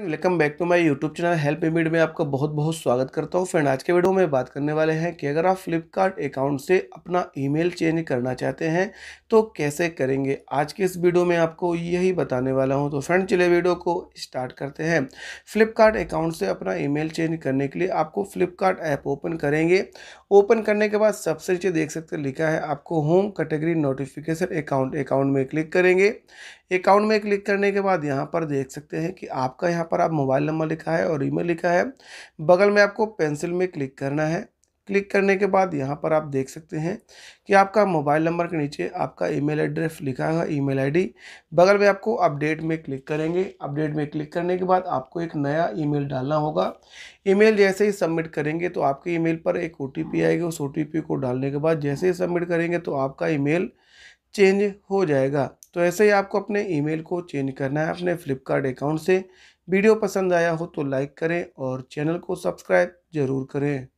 welcome back to my YouTube channel help इमीड में आपका बहुत बहुत स्वागत करता हूँ फ्रेंड आज के वीडियो में बात करने वाले हैं कि अगर आप फ्लिपकार्ट अकाउंट से अपना ईमेल चेंज करना चाहते हैं तो कैसे करेंगे आज के इस वीडियो में आपको यही बताने वाला हूँ तो फ्रेंड चले वीडियो को स्टार्ट करते हैं फ्लिपकार्ट अकाउंट से अपना ई चेंज करने के लिए आपको फ्लिपकार्ट ऐप ओपन करेंगे ओपन करने के बाद सबसे नीचे देख सकते लिखा है आपको home category notification account account में क्लिक करेंगे अकाउंट में क्लिक करने के बाद यहाँ पर देख सकते हैं कि आपका यहाँ पर आप मोबाइल नंबर लिखा है और ईमेल लिखा है बगल में आपको पेंसिल में क्लिक करना है क्लिक करने के बाद यहाँ पर आप देख सकते हैं कि आपका मोबाइल नंबर के नीचे आपका ईमेल एड्रेस लिखा हुआ ईमेल आईडी बगल में आपको अपडेट में क्लिक करेंगे अपडेट में क्लिक करने के बाद आपको एक नया ईमेल डालना होगा ईमेल जैसे ही सबमिट करेंगे तो आपके ईमेल पर एक ओ आएगी उस ओ को डालने के बाद जैसे ही सबमिट करेंगे तो आपका ई चेंज हो जाएगा तो ऐसे ही आपको अपने ईमेल को चेंज करना है अपने फ्लिपकार्ट अकाउंट से वीडियो पसंद आया हो तो लाइक करें और चैनल को सब्सक्राइब ज़रूर करें